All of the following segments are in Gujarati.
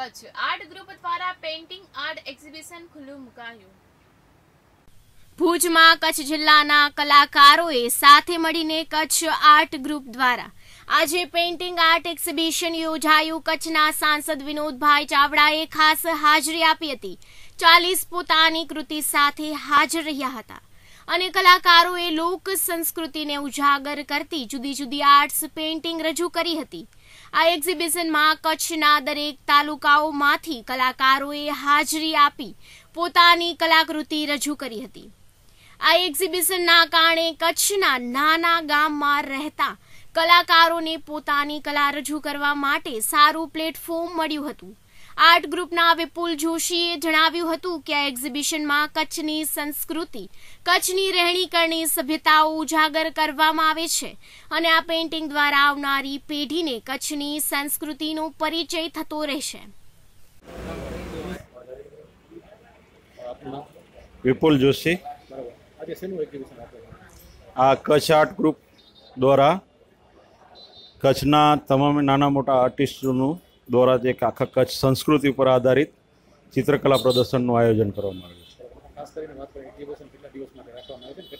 કચ્છ આર્ટ ગ્રુપ દ્વારા પેઇન્ટિંગ આર્ટ એક્ઝિબિશન ખુલ્લું મુકાયું ભુજમાં કચ્છ જિલ્લાના કલાકારોએ સાથે મળીને કચ્છ આર્ટ ગ્રુપ દ્વારા આજે પેઇન્ટિંગ આર્ટ એક્ઝિબિશન યોજાયું કચ્છના સાંસદ વિનોદભાઈ ચાવડાએ ખાસ હાજરી આપી હતી ચાલીસ પોતાની કૃતિ સાથે હાજર રહ્યા હતા અને કલાકારોએ લોક સંસ્કૃતિને ઉજાગર કરતી જુદી જુદી આર્ટ્સ પેઇન્ટિંગ રજૂ કરી હતી આ એક્ઝિબિશનમાં કચ્છના દરેક તાલુકાઓમાંથી કલાકારોએ હાજરી આપી પોતાની કલાકૃતિ રજૂ કરી હતી આ એક્ઝિબિશનના કારણે કચ્છના નાના ગામમાં રહેતા કલાકારોને પોતાની કલા રજૂ કરવા માટે સારું પ્લેટફોર્મ મળ્યું હતું આર્ટ ગ્રુપના વિપુલ જોશીએ જણાવ્યું હતું કે આ એક્ઝિબિશનમાં કચ્છની સંસ્કૃતિ કચ્છની રહેણીકરણી સભ્યતાઓ ઉજાગર કરવામાં આવે છે અને આ પેઇન્ટિંગ દ્વારા આવનારી પેઢીને કચ્છની સંસ્કૃતિનો પરિચય થતો રહેશે વિપુલ જોશી આ કચ્છ આર્ટ ગ્રુપ દ્વારા કચ્છના તમામ નાના મોટા આર્ટિસ્ટોનું દ્વારા જે આખા કચ્છ સંસ્કૃતિ ઉપર આધારિત ચિત્રકલા પ્રદર્શનનું આયોજન કરવામાં આવ્યું છે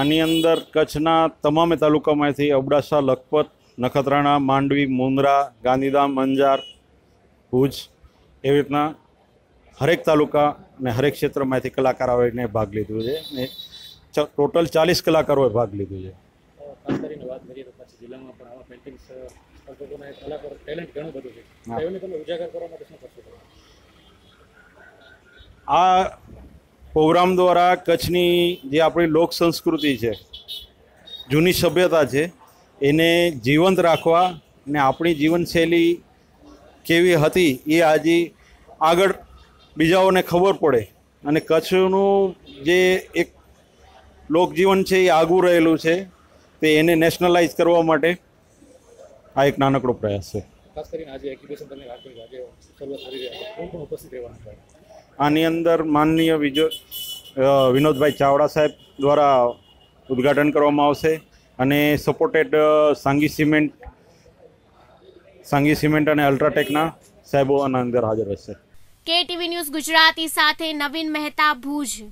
આની અંદર કચ્છના તમામે તાલુકામાંથી અબડાસા લખપત નખત્રાણા માંડવી મુંદ્રા ગાંધીધામ અંજાર ભુજ એવી રીતના હરેક તાલુકા અને હરેક ક્ષેત્રમાંથી કલાકાર ભાગ લીધો છે અને ટોટલ ચાલીસ કલાકારોએ ભાગ લીધો છે ખાસ કરીને વાત કરીએ તો જિલ્લામાં પણ આવા પેઇન્ટિંગ્સ સ્પર્ધકોના કલાકાર ટેલેન્ટ ઘણું બધું છે એને તમે ઉજાગર કરવા માટે શું કરશો આ પ્રોગ્રામ દ્વારા કચ્છની જે આપણી લોક સંસ્કૃતિ છે જૂની સભ્યતા છે એને જીવંત રાખવા ને આપણી જીવનશૈલી કેવી હતી એ આજે આગળ બીજાઓને ખબર પડે અને કચ્છનું જે એક લોકજીવન છે એ આગું રહેલું છે તે એને નેશનલાઇઝ કરવા માટે આ એક નાનકડો પ્રયાસ છે આની અંદર માનનીય વિજય વિનોદભાઈ ચાવડા સાહેબ દ્વારા ઉદ્ઘાટન કરવામાં આવશે અને supported Sanghi cement Sanghi cement અને અલ્ટ્રાટેકના સાહેબો આના અંદર હાજર રહેશે કેટીવી ન્યૂઝ ગુજરાતી સાથે નવીન મહેતા ભુજ